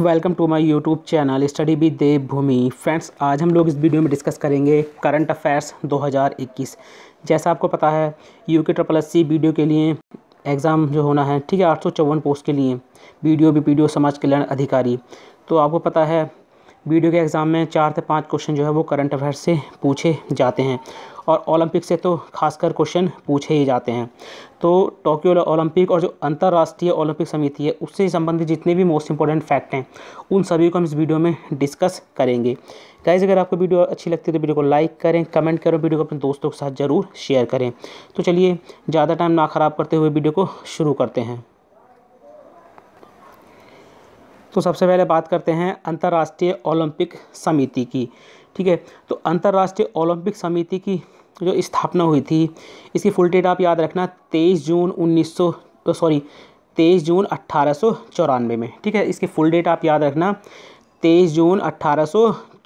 welcome to my YouTube channel study with Devbhoomi friends आज हम लोग इस वीडियो में डिस्कस करेंगे करंट अफेयर्स 2021 जैसा आपको पता है यू के ट्रिपल एस सी वीडियो के लिए एग्ज़ाम जो होना है ठीक है आठ पोस्ट के लिए वीडियो बी पी समाज कल्याण अधिकारी तो आपको पता है वीडियो के एग्ज़ाम में चार से पाँच क्वेश्चन जो है वो करंट अफेयर्स से पूछे जाते हैं और ओलंपिक से तो खासकर क्वेश्चन पूछे ही जाते हैं तो टोक्यो ओलंपिक और जो अंतर्राष्ट्रीय ओलंपिक समिति है उससे संबंधित जितने भी मोस्ट इंपॉर्टेंट फैक्ट हैं उन सभी को हम इस वीडियो में डिस्कस करेंगे गाइज अगर आपको वीडियो अच्छी लगती है तो वीडियो को लाइक करें कमेंट करें वीडियो को अपने दोस्तों के साथ ज़रूर शेयर करें तो चलिए ज़्यादा टाइम ना ख़राब करते हुए वीडियो को शुरू करते हैं तो सबसे पहले बात करते हैं अंतर्राष्ट्रीय ओलंपिक समिति की ठीक है तो अंतर्राष्ट्रीय ओलंपिक समिति की जो स्थापना हुई थी इसकी फुल डेट आप याद रखना तेईस जून उन्नीस सॉरी तो तेईस जून अट्ठारह में ठीक है इसकी फुल डेट आप याद रखना तेईस जून अट्ठारह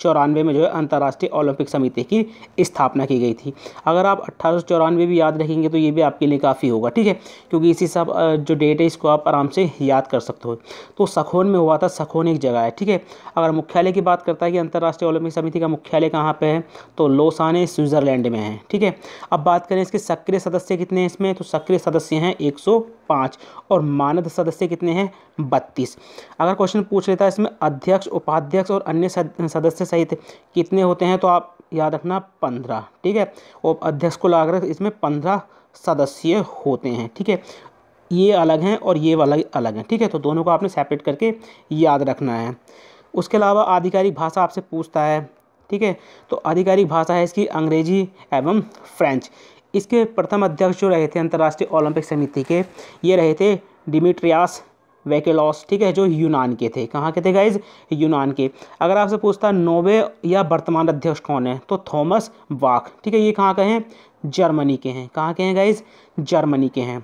चौरानवे में जो है अंतर्राष्ट्रीय ओलंपिक समिति की स्थापना की गई थी अगर आप अट्ठारह भी याद रखेंगे तो ये भी आपके लिए काफ़ी होगा ठीक है क्योंकि इसी सब जो डेट है इसको आप आराम से याद कर सकते हो तो सखोन में हुआ था सखोन एक जगह है ठीक है अगर मुख्यालय की बात करता है कि अंतर्राष्ट्रीय ओलंपिक समिति का मुख्यालय कहाँ पर है तो लोसाने स्विट्ज़रलैंड में है ठीक है अब बात करें इसके सक्रिय सदस्य कितने हैं इसमें तो सक्रिय सदस्य हैं एक और मानद सदस्य कितने हैं बत्तीस अगर क्वेश्चन पूछ लेता है इसमें अध्यक्ष उपाध्यक्ष उपाध्यक्ष और अन्य सदस्य सहित कितने होते हैं तो आप याद रखना पंद्रह ठीक है और अध्यक्ष को लगाकर इसमें पंद्रह सदस्य होते हैं ठीक है ये अलग हैं और ये वाला अलग हैं ठीक है तो दोनों को आपने सेपरेट करके याद रखना है उसके अलावा आधिकारिक भाषा आपसे पूछता है ठीक है तो आधिकारिक भाषा है इसकी अंग्रेजी एवं फ्रेंच इसके प्रथम अध्यक्ष जो रहे थे अंतर्राष्ट्रीय ओलंपिक समिति के ये रहे थे डिमिट्रियास वेकेलॉस ठीक है जो यूनान के थे कहाँ के थे गाइज यूनान के अगर आपसे पूछता नोवे या वर्तमान अध्यक्ष कौन है तो थॉमस वाक ठीक है ये कहाँ के हैं जर्मनी के हैं कहाँ के हैं गाइज जर्मनी के हैं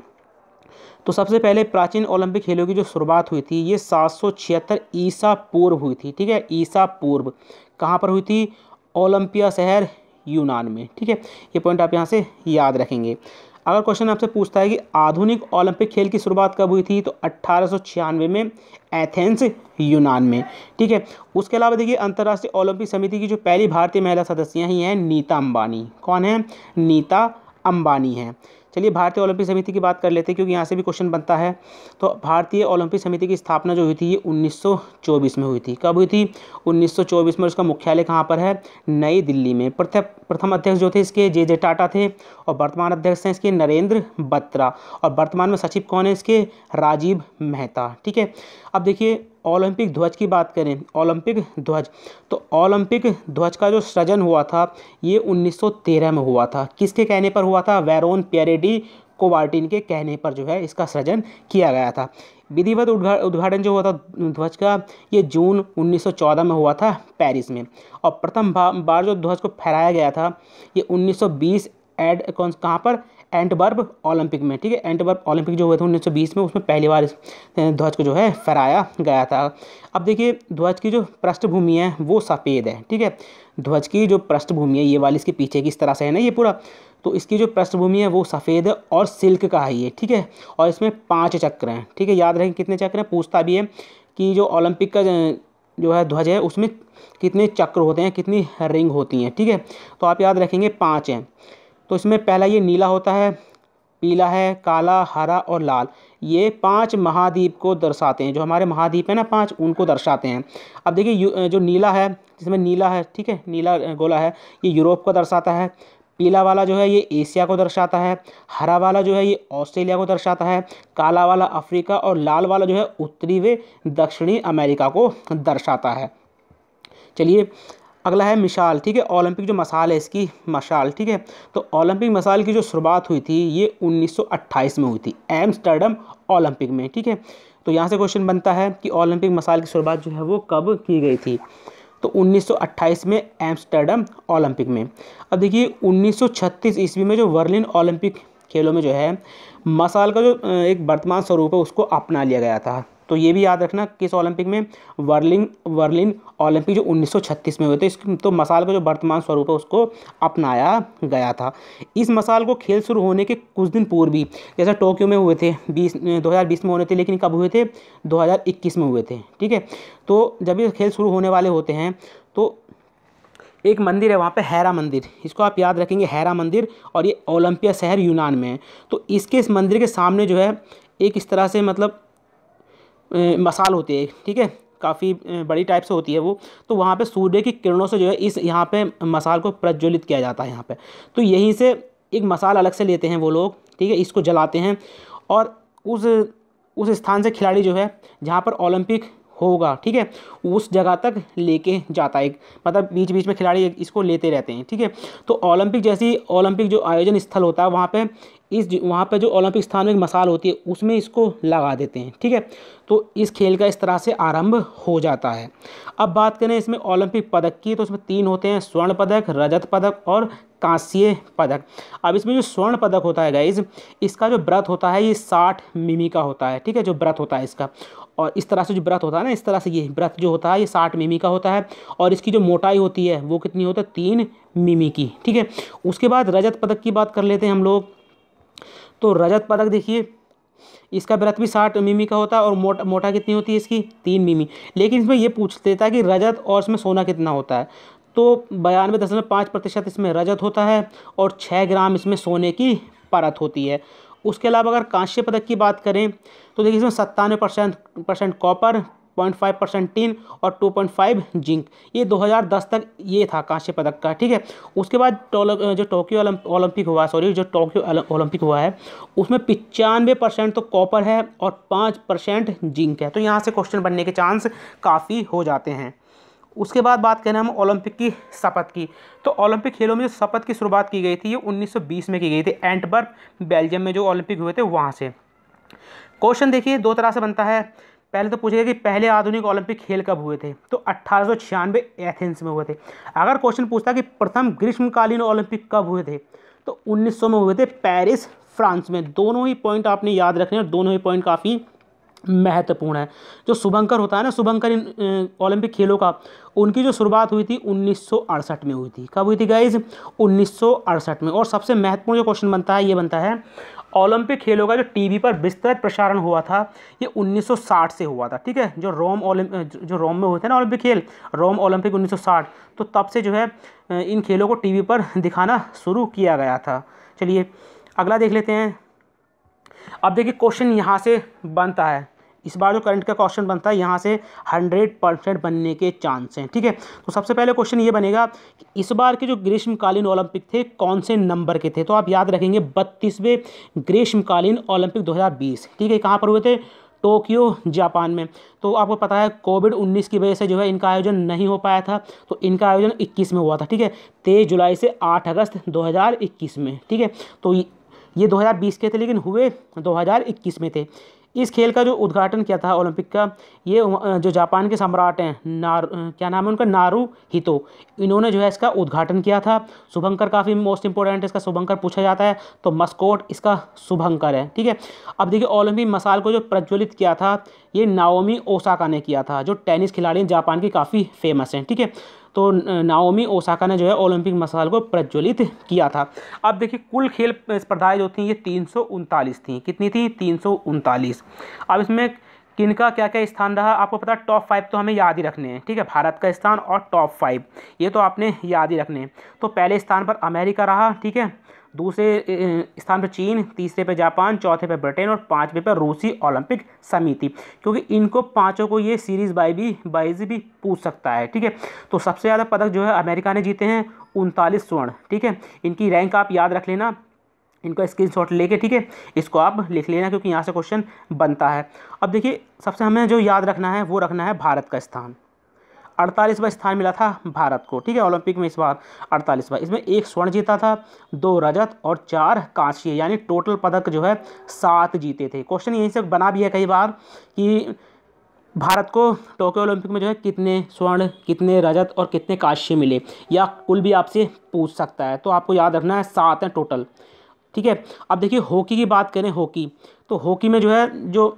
तो सबसे पहले प्राचीन ओलंपिक खेलों की जो शुरुआत हुई थी ये सात सौ छिहत्तर ईसा पूर्व हुई थी ठीक है ईसा पूर्व कहाँ पर हुई थी ओलंपिया शहर यूनान में ठीक है ये पॉइंट आप यहाँ से याद रखेंगे अगर क्वेश्चन आपसे पूछता है कि आधुनिक ओलंपिक खेल की शुरुआत कब हुई थी तो अट्ठारह में एथेंस यूनान में ठीक है उसके अलावा देखिए अंतर्राष्ट्रीय ओलंपिक समिति की जो पहली भारतीय महिला सदस्य ही हैं नीता अंबानी कौन है नीता अंबानी हैं चलिए भारतीय ओलंपिक समिति की बात कर लेते हैं क्योंकि यहाँ से भी क्वेश्चन बनता है तो भारतीय ओलंपिक समिति की स्थापना जो हुई थी ये 1924 में हुई थी कब हुई थी 1924 में उसका मुख्यालय कहाँ पर है नई दिल्ली में प्रथम अध्यक्ष जो थे इसके जे जे टाटा थे और वर्तमान अध्यक्ष हैं इसके नरेंद्र बत्रा और वर्तमान में सचिव कौन है इसके राजीव मेहता ठीक है अब देखिए ओलंपिक ध्वज की बात करें ओलंपिक ध्वज तो ओलंपिक ध्वज का जो सृजन हुआ था ये 1913 में हुआ था किसके कहने पर हुआ था वेरोन पेरेडी कोवार्टिन के कहने पर जो है इसका सृजन किया गया था विधिवत उद्घाटन जो हुआ था ध्वज का ये जून 1914 में हुआ था पेरिस में और प्रथम बार जो ध्वज को फहराया गया था ये 1920 एड कौन कहाँ पर एंटबर्ब ओलंपिक में ठीक है एंटबर्ब ओलंपिक जो हुए थे उन्नीस में उसमें पहली बार ध्वज को जो है फहराया गया था अब देखिए ध्वज की जो पृष्ठभूमि है वो सफ़ेद है ठीक है ध्वज की जो पृष्ठभूमि है ये वाली इसके पीछे की इस तरह से है ना ये पूरा तो इसकी जो पृष्ठभूमि है वो सफ़ेद और सिल्क का है ये ठीक है और इसमें पाँच चक्र हैं ठीक है याद रहें कितने चक्र हैं पूछता भी है कि जो ओलंपिक का जो है ध्वज है उसमें कितने चक्र होते हैं कितनी रिंग होती हैं ठीक है तो आप याद रखेंगे पाँच हैं तो इसमें पहला ये नीला होता है पीला है काला हरा और लाल ये पांच महाद्वीप को दर्शाते हैं जो हमारे महाद्वीप है ना पांच उनको दर्शाते हैं अब देखिए जो नीला है जिसमें नीला है ठीक है नीला गोला है ये यूरोप को दर्शाता है पीला वाला जो है ये एशिया को दर्शाता है हरा वाला जो है ये ऑस्ट्रेलिया को दर्शाता है काला वाला अफ्रीका और लाल वाला जो है उत्तरी व दक्षिणी अमेरिका को दर्शाता है चलिए अगला है मिसाल ठीक है ओलंपिक जो मसाल है इसकी मशाल ठीक है तो ओलंपिक मसाल की जो शुरुआत हुई थी ये 1928 में हुई थी एम्स्टर्डम ओलंपिक में ठीक है तो यहाँ से क्वेश्चन बनता है कि ओलंपिक मसाल की शुरुआत जो है वो कब की गई थी तो 1928 में एम्स्टर्डम ओलंपिक में अब देखिए उन्नीस ईस्वी में जो वर्लिन ओलंपिक खेलों में जो है मसाल का जो एक वर्तमान स्वरूप है उसको अपना लिया गया था तो ये भी याद रखना किस ओलंपिक में वर्लिन वर्लिन ओलंपिक जो 1936 में हुए थे इस तो मसाल का जो वर्तमान स्वरूप है उसको अपनाया गया था इस मसाल को खेल शुरू होने के कुछ दिन पूर्व भी जैसे टोक्यो में हुए थे बीस दो में होने थे लेकिन कब हुए थे दो में हुए थे ठीक है तो जब ये खेल शुरू होने वाले होते हैं तो एक मंदिर है वहाँ पे हैरा मंदिर इसको आप याद रखेंगे हैरा मंदिर और ये ओलंपिया शहर यूनान में है तो इसके इस मंदिर के सामने जो है एक इस तरह से मतलब मसाल होती है ठीक है काफ़ी बड़ी टाइप से होती है वो तो वहाँ पे सूर्य की किरणों से जो है इस यहाँ पे मसाल को प्रज्वलित किया जाता है यहाँ पे तो यहीं से एक मसाल अलग से लेते हैं वो लोग ठीक है इसको जलाते हैं और उस उस स्थान से खिलाड़ी जो है जहाँ पर ओलंपिक होगा ठीक है उस जगह तक लेके जाता है मतलब बीच बीच में खिलाड़ी इसको लेते रहते हैं ठीक है तो ओलंपिक जैसी ओलंपिक जो आयोजन स्थल होता है वहाँ पे इस वहाँ पे जो ओलंपिक स्थान में मसाल होती है उसमें इसको लगा देते हैं ठीक है तो इस खेल का इस तरह से आरंभ हो जाता है अब बात करें इसमें ओलंपिक पदक की तो इसमें तीन होते हैं स्वर्ण पदक रजत पदक और कांस्य पदक अब इसमें जो स्वर्ण पदक होता है गाइज इसका जो व्रत होता है ये साठ मिमी का होता है ठीक है जो व्रत होता है इसका और इस तरह से जो व्रत होता है ना इस तरह से ये व्रत जो होता है ये साठ मिमी का होता है और इसकी जो मोटाई होती है वो कितनी होता है तीन मिमी की ठीक है उसके बाद रजत पदक की बात कर लेते हैं हम लोग तो रजत पदक देखिए इसका व्रत भी साठ मिमी का होता है और मोटा मोटा कितनी होती है इसकी तीन मिमी लेकिन इसमें यह पूछ देता है कि रजत और इसमें सोना कितना होता है तो बयानवे दशमलव पाँच प्रतिशत इसमें रजत होता है और छः ग्राम इसमें सोने की परत होती है उसके अलावा अगर कांस्य पदक की बात करें तो देखिए इसमें सत्तानवे percent percent copper point five percent tin और टू पॉइंट फाइव जिंक ये 2010 तक ये था कांस्य पदक का ठीक है उसके बाद जो टोक्यो ओलंपिक हुआ सॉरी जो टोक्यो ओलंपिक हुआ है उसमें पचानवे परसेंट तो कॉपर है और पाँच परसेंट जिंक है तो यहाँ से क्वेश्चन बनने के चांस काफ़ी हो जाते हैं उसके बाद बात करें हम ओलंपिक की शपथ की तो ओलंपिक खेलों में जो शपथ की शुरुआत की गई थी ये 1920 में की गई थी एंटबर्ग बेल्जियम में जो ओलंपिक हुए थे वहाँ से क्वेश्चन देखिए दो तरह से बनता है पहले तो पूछेगा कि पहले आधुनिक ओलंपिक खेल कब हुए थे तो अट्ठारह एथेंस में हुए थे अगर क्वेश्चन पूछता कि प्रथम ग्रीष्मकालीन ओलंपिक कब हुए थे तो उन्नीस में हुए थे पेरिस फ्रांस में दोनों ही पॉइंट आपने याद रखने और दोनों ही पॉइंट काफ़ी महत्वपूर्ण है जो शुभंकर होता है ना शुभंकर इन ओलंपिक खेलों का उनकी जो शुरुआत हुई थी उन्नीस में हुई थी कब हुई थी गाइज उन्नीस में और सबसे महत्वपूर्ण जो क्वेश्चन बनता है ये बनता है ओलंपिक खेलों का जो टीवी पर विस्तृत प्रसारण हुआ था ये 1960 से हुआ था ठीक है जो रोम ओलम जो रोम में हुए थे ना ओलंपिक खेल रोम ओलंपिक 1960 तो तब से जो है इन खेलों को टीवी पर दिखाना शुरू किया गया था चलिए अगला देख लेते हैं अब देखिए क्वेश्चन यहाँ से बनता है इस बार जो करंट का क्वेश्चन बनता है यहाँ से हंड्रेड परसेंट बनने के चांस हैं ठीक है तो सबसे पहले क्वेश्चन ये बनेगा कि इस बार के जो ग्रीष्मकालीन ओलंपिक थे कौन से नंबर के थे तो आप याद रखेंगे बत्तीसवें ग्रीष्मकालीन ओलंपिक दो ठीक है कहाँ पर हुए थे टोक्यो जापान में तो आपको पता है कोविड 19 की वजह से जो है इनका आयोजन नहीं हो पाया था तो इनका आयोजन 21 में हुआ था ठीक है तेईस जुलाई से 8 अगस्त 2021 में ठीक है तो ये 2020 के थे लेकिन हुए 2021 में थे इस खेल का जो उद्घाटन किया था ओलंपिक का ये जो जापान के सम्राट हैं नार क्या नाम है उनका नारू हितो इन्होंने जो है इसका उद्घाटन किया था शुभंकर काफ़ी मोस्ट इंपॉर्टेंट इसका शुभंकर पूछा जाता है तो मस्कोट इसका शुभंकर है ठीक है अब देखिए ओलंपिक मसाल को जो प्रज्वलित किया था ये नाओमी ओसाका ने किया था जो टेनिस खिलाड़ी जापान की काफ़ी फेमस हैं ठीक है तो नाओमी ओसाका ने जो है ओलंपिक मशाल को प्रज्वलित किया था अब देखिए कुल खेल स्पर्धाएँ जो थी ये तीन थी कितनी थी तीन अब इसमें किन का क्या क्या स्थान रहा आपको पता टॉप फाइव तो हमें याद ही रखने हैं ठीक है भारत का स्थान और टॉप फाइव ये तो आपने याद ही रखने हैं तो पहले स्थान पर अमेरिका रहा ठीक है दूसरे स्थान पर चीन तीसरे पर जापान चौथे पर ब्रिटेन और पाँचवें पर रूसी ओलंपिक समिति क्योंकि इनको पाँचों को ये सीरीज़ बाई भी बाइज भी पूछ सकता है ठीक है तो सबसे ज़्यादा पदक जो है अमेरिका ने जीते हैं उनतालीस स्वर्ण ठीक है इनकी रैंक आप याद रख लेना इनको स्क्रीन शॉट लेके ठीक है इसको आप लिख लेना क्योंकि यहाँ से क्वेश्चन बनता है अब देखिए सबसे हमें जो याद रखना है वो रखना है भारत का स्थान अड़तालीसवा स्थान मिला था भारत को ठीक है ओलंपिक में इस बार अड़तालीसवा इसमें एक स्वर्ण जीता था दो रजत और चार कांस्य यानी टोटल पदक जो है सात जीते थे क्वेश्चन यहीं से बना भी है कई बार कि भारत को टोक्यो ओलंपिक में जो है कितने स्वर्ण कितने रजत और कितने कांस्य मिले या कुल भी आपसे पूछ सकता है तो आपको याद रखना है सात हैं टोटल ठीक है अब देखिए हॉकी की बात करें हॉकी तो हॉकी में जो है जो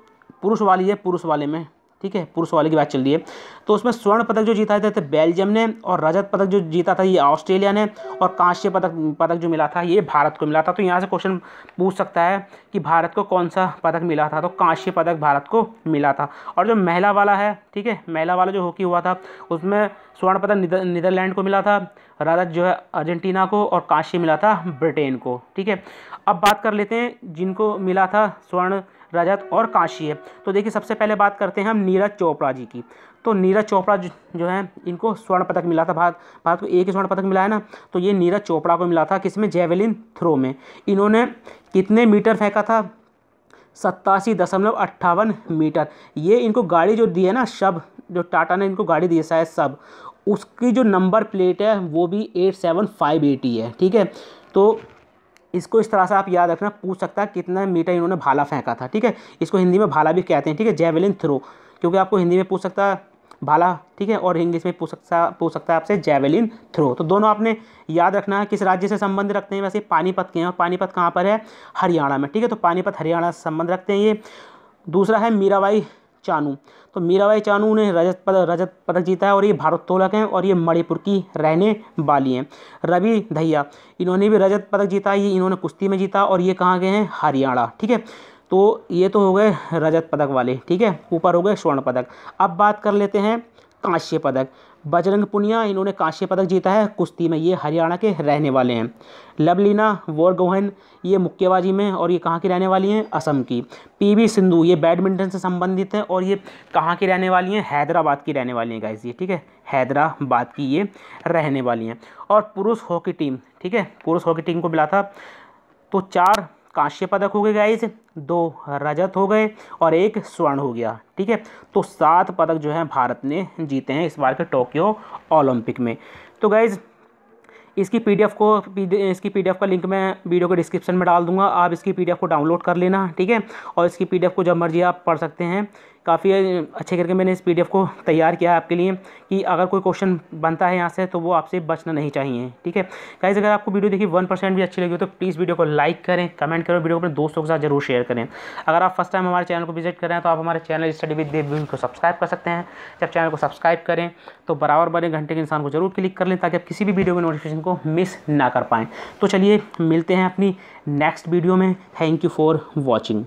पुरुष वाली है पुरुष वाले में ठीक है पुरुष वाले की बात चल रही है तो उसमें स्वर्ण पदक जो जीता था, बेल्जियम ने और रजत पदक जो जीता था ये ऑस्ट्रेलिया ने और कांस्य पदक पदक जो मिला था ये भारत को मिला था तो यहाँ से क्वेश्चन पूछ सकता है कि भारत को कौन सा पदक मिला था तो कांस्य पदक भारत को मिला था और जो महिला वाला है ठीक है महिला वाला जो हॉकी हुआ था उसमें स्वर्ण पदक नीदरलैंड को मिला था रजत जो है अर्जेंटीना को और काशी मिला था ब्रिटेन को ठीक है अब बात कर लेते हैं जिनको मिला था स्वर्ण रजत और काशी है तो देखिए सबसे पहले बात करते हैं हम नीरज चोपड़ा जी की तो नीरज चोपड़ा जो है इनको स्वर्ण पदक मिला था भारत भारत को एक ही स्वर्ण पदक मिला है ना तो ये नीरज चोपड़ा को मिला था किसमें जेवलिन थ्रो में इन्होंने कितने मीटर फेंका था सत्तासी दशमलव अट्ठावन मीटर ये इनको गाड़ी जो दी है ना शब जो टाटा ने इनको गाड़ी दी है शायद सब उसकी जो नंबर प्लेट है वो भी एट सेवन फाइव एट ही है ठीक है तो इसको इस तरह से आप याद रखना पूछ सकता है कितना मीटर इन्होंने भाला फेंका था ठीक है इसको हिंदी में भाला भी कहते हैं ठीक है जेवलिन थ्रो क्योंकि आपको हिंदी में पूछ सकता है भाला ठीक है और इंग्लिश में पूछ सकता पूछ सकता है आपसे जेवलिन थ्रो तो दोनों आपने याद रखना है किस राज्य से संबंध रखते हैं वैसे पानीपत के हैं और पानीपत कहाँ पर है हरियाणा में ठीक है तो पानीपत हरियाणा से संबंध रखते हैं ये दूसरा है मीराबाई चानू तो मीराबाई चानू ने रजत पदक रजत पदक जीता है और ये भारोत्तोलक हैं और ये मणिपुर की रहने वाली हैं रवि धैया इन्होंने भी रजत पदक जीता ये इन्होंने कुश्ती में जीता और ये कहाँ गए हैं हरियाणा ठीक है तो ये तो हो गए रजत पदक वाले ठीक है ऊपर हो गए स्वर्ण पदक अब बात कर लेते हैं कांस्य पदक बजरंग पुनिया इन्होंने कांस्य पदक जीता है कुश्ती में ये हरियाणा के रहने वाले हैं लवलीना वोरगोहन ये मुक्केबाजी में और ये कहाँ की रहने वाली हैं असम की पीवी सिंधु ये बैडमिंटन से संबंधित है और ये कहाँ की रहने वाली हैं हैदराबाद की रहने वाली हैं गाइस ये ठीक है हैदराबाद की ये रहने वाली हैं और पुरुष हॉकी टीम ठीक है पुरुष हॉकी टीम को मिला था तो चार कांस्य पदक हो गए गाइज दो रजत हो गए और एक स्वर्ण हो गया ठीक है तो सात पदक जो है भारत ने जीते हैं इस बार के टोक्यो ओलंपिक में तो गाइज़ इसकी पीडीएफ को इसकी पीडीएफ का लिंक मैं वीडियो के डिस्क्रिप्शन में डाल दूंगा आप इसकी पीडीएफ को डाउनलोड कर लेना ठीक है और इसकी पीडीएफ को जब मर्जी आप पढ़ सकते हैं काफ़ी अच्छे करके मैंने इस पीडीएफ को तैयार किया है आपके लिए कि अगर कोई क्वेश्चन बनता है यहाँ से तो वो आपसे बचना नहीं चाहिए ठीक है गाइज अगर आपको वीडियो देखिए वन परसेंट भी अच्छी लगी हो तो प्लीज़ वीडियो को लाइक करें कमेंट करें वीडियो को अपने दोस्तों के साथ जरूर शेयर करें अगर आप फर्स्ट टाइम हमारे चैनल को विजिट करें तो आप हमारे चैनल स्टडी विद देव को सब्सक्राइब कर सकते हैं जब चैनल को सब्सक्राइब करें तो बराबर बने घंटे के इंसान को जरूर क्लिक कर लें ताकि आप किसी भी वीडियो के नोटिफिकेशन को मिस ना कर पाएँ तो चलिए मिलते हैं अपनी नेक्स्ट वीडियो में थैंक यू फॉर वॉचिंग